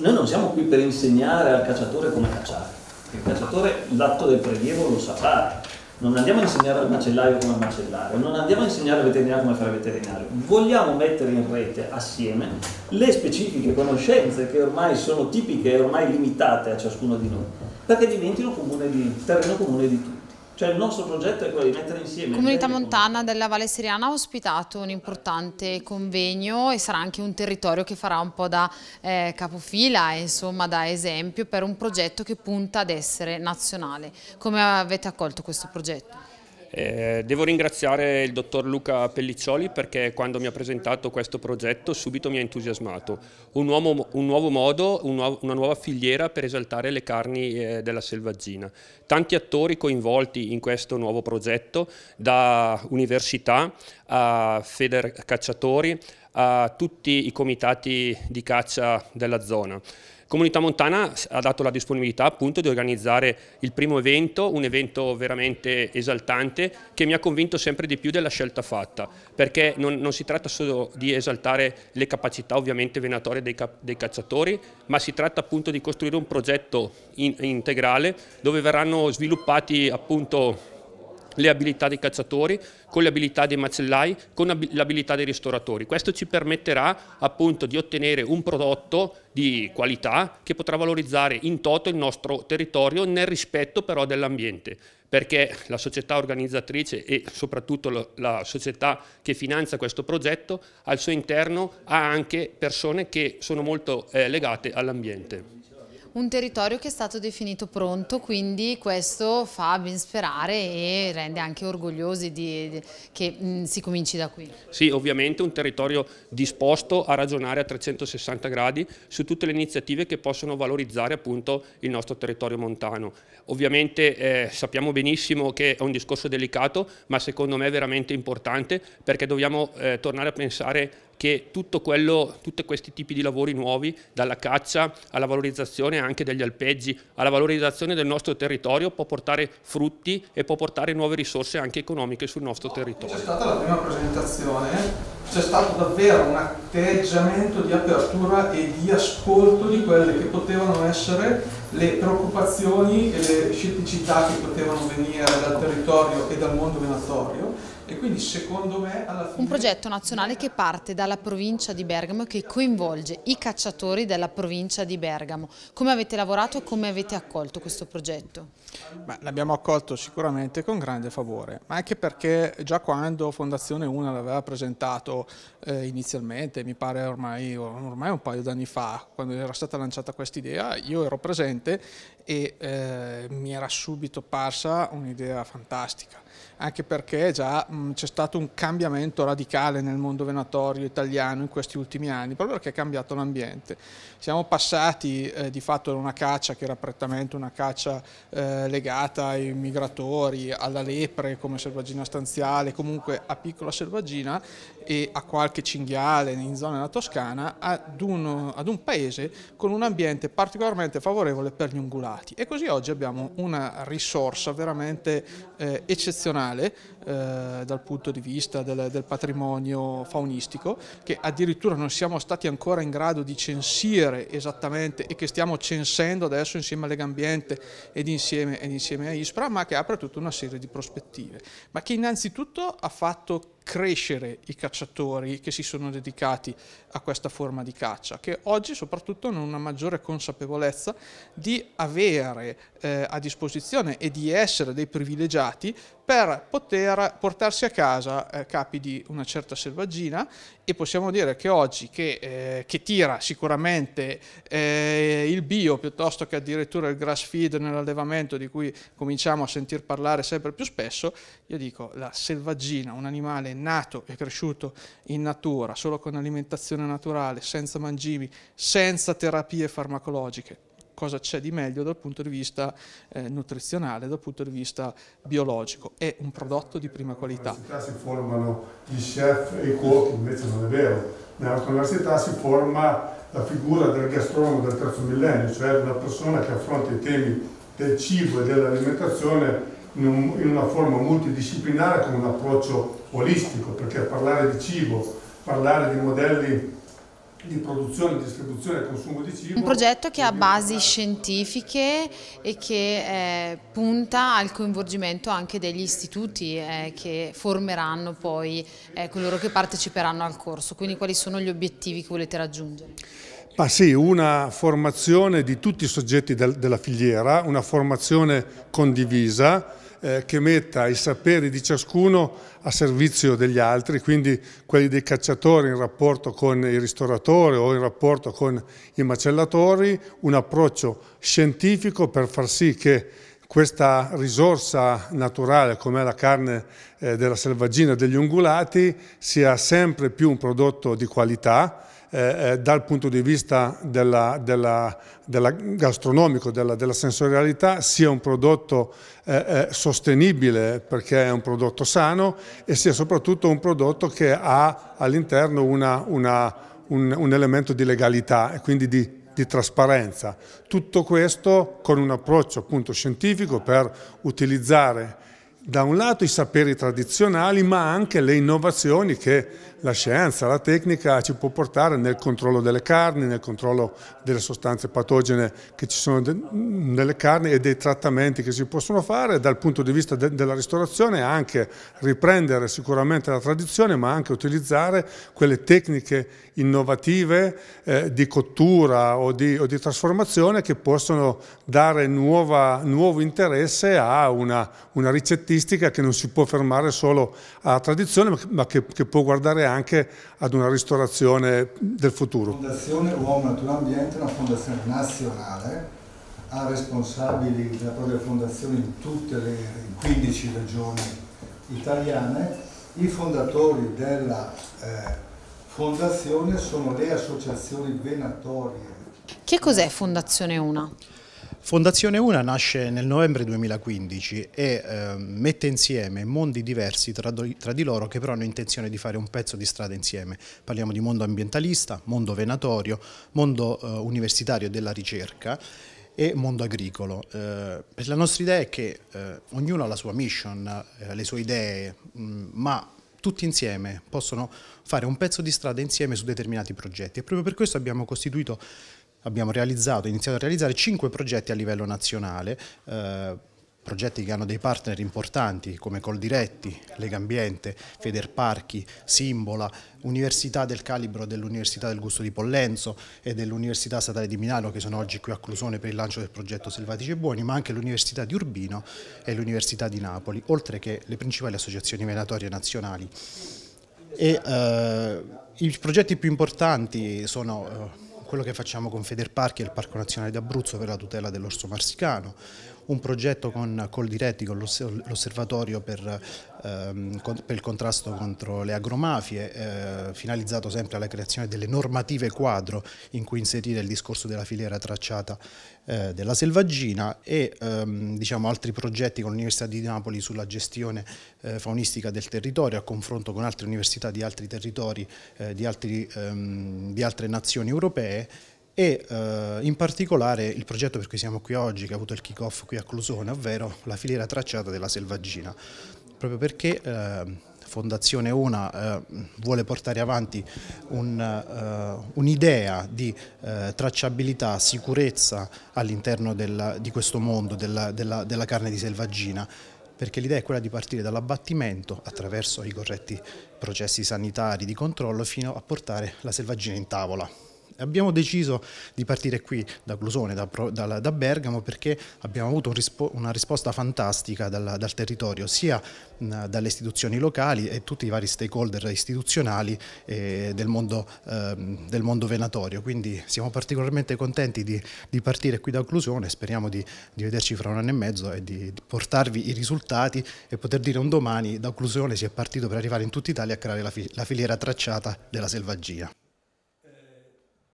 Noi non siamo qui per insegnare al cacciatore come cacciare. Il cacciatore l'atto del prelievo lo sa fare. Non andiamo a insegnare al macellaio come macellare, non andiamo a insegnare al veterinario come fare veterinario. Vogliamo mettere in rete assieme le specifiche conoscenze che ormai sono tipiche e ormai limitate a ciascuno di noi, perché diventino comune di, terreno comune di tutti. Cioè il nostro progetto è quello di mettere insieme... Comunità Montana della Valle Seriana ha ospitato un importante convegno e sarà anche un territorio che farà un po' da eh, capofila insomma da esempio per un progetto che punta ad essere nazionale. Come avete accolto questo progetto? Eh, devo ringraziare il dottor Luca Pelliccioli perché quando mi ha presentato questo progetto subito mi ha entusiasmato. Un, uomo, un nuovo modo, un nuovo, una nuova filiera per esaltare le carni eh, della selvaggina. Tanti attori coinvolti in questo nuovo progetto, da università a Feder Cacciatori a tutti i comitati di caccia della zona. Comunità Montana ha dato la disponibilità appunto di organizzare il primo evento, un evento veramente esaltante che mi ha convinto sempre di più della scelta fatta, perché non, non si tratta solo di esaltare le capacità ovviamente venatorie dei, dei cacciatori, ma si tratta appunto di costruire un progetto in, integrale dove verranno sviluppati appunto le abilità dei cacciatori, con le abilità dei macellai, con l'abilità dei ristoratori. Questo ci permetterà appunto di ottenere un prodotto di qualità che potrà valorizzare in toto il nostro territorio nel rispetto però dell'ambiente perché la società organizzatrice e soprattutto la società che finanzia questo progetto al suo interno ha anche persone che sono molto eh, legate all'ambiente un territorio che è stato definito pronto, quindi questo fa ben sperare e rende anche orgogliosi di, di, che mh, mm, si cominci da qui. Sì, ovviamente un territorio disposto a ragionare a 360 gradi su tutte le iniziative che possono valorizzare appunto il nostro territorio montano. Ovviamente eh, sappiamo benissimo che è un discorso delicato, ma secondo me è veramente importante perché dobbiamo eh, tornare a pensare che quello, tutti questi tipi di lavori nuovi, dalla caccia alla valorizzazione anche degli alpeggi, alla valorizzazione del nostro territorio, può portare frutti e può portare nuove risorse anche economiche sul nostro territorio. C'è stata la prima presentazione c'è stato davvero un atteggiamento di apertura e di ascolto di quelle che potevano essere le preoccupazioni e le scetticità che potevano venire dal territorio e dal mondo venatorio e quindi secondo me alla fine... Un progetto nazionale che parte dalla provincia di Bergamo e che coinvolge i cacciatori della provincia di Bergamo. Come avete lavorato e come avete accolto questo progetto? L'abbiamo accolto sicuramente con grande favore, ma anche perché già quando Fondazione Una l'aveva presentato eh, inizialmente, mi pare ormai, ormai, un paio d'anni fa, quando era stata lanciata questa idea, io ero presente e eh, mi era subito parsa un'idea fantastica anche perché già c'è stato un cambiamento radicale nel mondo venatorio italiano in questi ultimi anni, proprio perché è cambiato l'ambiente. Siamo passati eh, di fatto da una caccia che era prettamente una caccia eh, legata ai migratori, alla lepre come selvaggina stanziale, comunque a piccola selvaggina e a qualche cinghiale in zona della Toscana, ad, uno, ad un paese con un ambiente particolarmente favorevole per gli ungulati. E così oggi abbiamo una risorsa veramente eh, eccezionale nazionale eh, dal punto di vista del, del, patrimonio faunistico che addirittura non siamo stati ancora in grado di censire esattamente e che stiamo censendo adesso insieme a Legambiente ed insieme, ed insieme a Ispra ma che apre tutta una serie di prospettive ma che innanzitutto ha fatto crescere i cacciatori che si sono dedicati a questa forma di caccia, che oggi soprattutto hanno una maggiore consapevolezza di avere eh, a disposizione e di essere dei privilegiati per poter portarsi a casa eh, capi di una certa selvaggina e possiamo dire che oggi che, eh, che tira sicuramente eh, il bio piuttosto che addirittura il grass feed nell'allevamento di cui cominciamo a sentir parlare sempre più spesso, io dico la selvaggina, un animale nato e cresciuto in natura, solo con alimentazione naturale, senza mangimi, senza terapie farmacologiche, cosa c'è di meglio dal punto di vista eh, nutrizionale, dal punto di vista biologico. È un prodotto di prima qualità. All'università si formano gli chef e i cuochi, invece non è vero. Nell'università si forma la figura del gastronomo del terzo millennio, cioè una persona che affronta i temi del cibo e dell'alimentazione in, un, in una forma multidisciplinare con un approccio olistico, perché parlare di cibo, parlare di modelli di produzione, distribuzione e consumo di cibo. Un progetto che ha basi scientifiche e che eh, punta al coinvolgimento anche degli istituti eh, che formeranno poi eh, coloro che parteciperanno al corso, quindi quali sono gli obiettivi che volete raggiungere? Ma sì, una formazione di tutti i soggetti del, della filiera, una formazione condivisa, eh, che metta i saperi di ciascuno a servizio degli altri, quindi quelli dei cacciatori in rapporto con i ristoratori o in rapporto con i macellatori, un approccio scientifico per far sì che questa risorsa naturale come la carne eh, della selvaggina e degli ungulati sia sempre più un prodotto di qualità, eh, eh, dal punto di vista della, della, della gastronomico, della, della, sensorialità, sia un prodotto eh, eh sostenibile perché è un prodotto sano e sia soprattutto un prodotto che ha all'interno un, un elemento di legalità e quindi di di trasparenza. Tutto questo con un approccio appunto scientifico per utilizzare da un lato i saperi tradizionali ma anche le innovazioni che la scienza, la tecnica ci può portare nel controllo delle carni, nel controllo delle sostanze patogene che ci sono nelle carni e dei trattamenti che si possono fare, dal punto di vista de della ristorazione anche riprendere sicuramente la tradizione ma anche utilizzare quelle tecniche innovative eh, di cottura o di, o di, trasformazione che possono dare nuova, nuovo interesse a una, una ricettistica che non si può fermare solo alla tradizione ma che, ma che, che può guardare anche ad una ristorazione del futuro. La Fondazione Uomo Natura Ambiente è una fondazione nazionale, ha responsabili della propria fondazione in tutte le 15 regioni italiane. I fondatori della eh, fondazione sono le associazioni venatorie. Che cos'è Fondazione Una? Fondazione Una nasce nel novembre 2015 e eh, mette insieme mondi diversi tra, tra, di loro che però hanno intenzione di fare un pezzo di strada insieme. Parliamo di mondo ambientalista, mondo venatorio, mondo eh, universitario della ricerca e mondo agricolo. Eh, la nostra idea è che eh, ognuno ha la sua mission, eh, le sue idee, mh, mm, ma tutti insieme possono fare un pezzo di strada insieme su determinati progetti e proprio per questo abbiamo costituito abbiamo realizzato, iniziato a realizzare cinque progetti a livello nazionale, eh, progetti che hanno dei partner importanti come Coldiretti, Legambiente, Federparchi, Simbola, università del calibro dell'Università del Gusto di Pollenzo e dell'Università Statale di Milano che sono oggi qui a Clusone per il lancio del progetto Selvatici e Buoni, ma anche l'Università di Urbino e l'Università di Napoli, oltre che le principali associazioni venatorie nazionali. E, eh, I progetti più importanti sono... Eh, quello che facciamo con Federparchi e il Parco Nazionale d'Abruzzo per la tutela dell'orso marsicano, un progetto con Coldiretti, con l'osservatorio per, ehm, per, il contrasto contro le agromafie, eh, finalizzato sempre alla creazione delle normative quadro in cui inserire il discorso della filiera tracciata eh, della selvaggina e ehm, diciamo, altri progetti con l'Università di Napoli sulla gestione eh, faunistica del territorio a confronto con altre università di altri territori, eh, di, altri, ehm, di altre nazioni europee e eh, in particolare il progetto per cui siamo qui oggi, che ha avuto il kick-off qui a Clusone, ovvero la filiera tracciata della selvaggina, proprio perché eh, Fondazione Una eh, vuole portare avanti eh, un'idea un di eh, tracciabilità, sicurezza all'interno di questo mondo della, della, della carne di selvaggina perché l'idea è quella di partire dall'abbattimento attraverso i corretti processi sanitari di controllo fino a portare la selvaggina in tavola. Abbiamo deciso di partire qui da Clusone, da, da, da Bergamo, perché abbiamo avuto un rispo, una risposta fantastica dal, dal territorio, sia mh, dalle istituzioni locali e tutti i vari stakeholder istituzionali e eh, del, mondo, eh, del, mondo, venatorio. Quindi siamo particolarmente contenti di, di partire qui da Clusone, speriamo di, di, vederci fra un anno e mezzo e di, di portarvi i risultati e poter dire un domani da Clusone si è partito per arrivare in tutta Italia a creare la, fi la filiera tracciata della selvaggia.